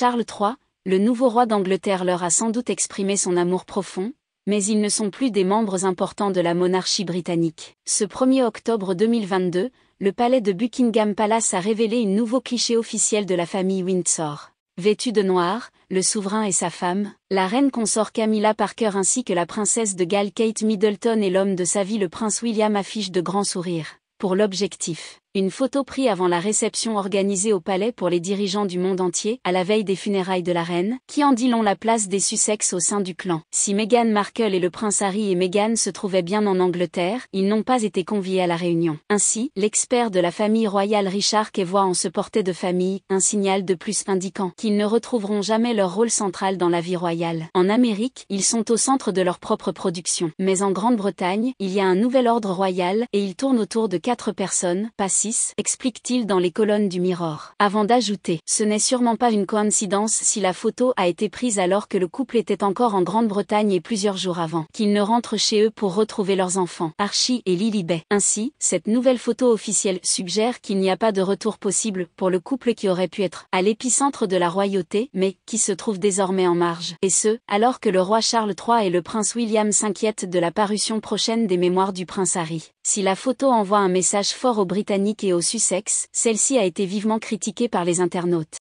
Charles III, le nouveau roi d'Angleterre leur a sans doute exprimé son amour profond, mais ils ne sont plus des membres importants de la monarchie britannique. Ce 1er octobre 2022, le palais de Buckingham Palace a révélé un nouveau cliché officiel de la famille Windsor. Vêtus de noir, le souverain et sa femme, la reine consort Camilla Parker ainsi que la princesse de Galles Kate Middleton et l'homme de sa vie le prince William affichent de grands sourires. Pour l'objectif, une photo prise avant la réception organisée au palais pour les dirigeants du monde entier, à la veille des funérailles de la reine, qui en dit long la place des Sussex au sein du clan. Si Meghan Markle et le prince Harry et Meghan se trouvaient bien en Angleterre, ils n'ont pas été conviés à la réunion. Ainsi, l'expert de la famille royale Richard Kay en se portait de famille un signal de plus indiquant qu'ils ne retrouveront jamais leur rôle central dans la vie royale. En Amérique, ils sont au centre de leur propre production. Mais en Grande-Bretagne, il y a un nouvel ordre royal, et il tourne autour de quatre personnes, passées explique-t-il dans les colonnes du Mirror, avant d'ajouter Ce n'est sûrement pas une coïncidence si la photo a été prise alors que le couple était encore en Grande-Bretagne et plusieurs jours avant qu'ils ne rentrent chez eux pour retrouver leurs enfants, Archie et Lily Bay. Ainsi, cette nouvelle photo officielle suggère qu'il n'y a pas de retour possible pour le couple qui aurait pu être à l'épicentre de la royauté, mais qui se trouve désormais en marge. Et ce, alors que le roi Charles III et le prince William s'inquiètent de la parution prochaine des mémoires du prince Harry. Si la photo envoie un message fort aux Britanniques et aux Sussex, celle-ci a été vivement critiquée par les internautes.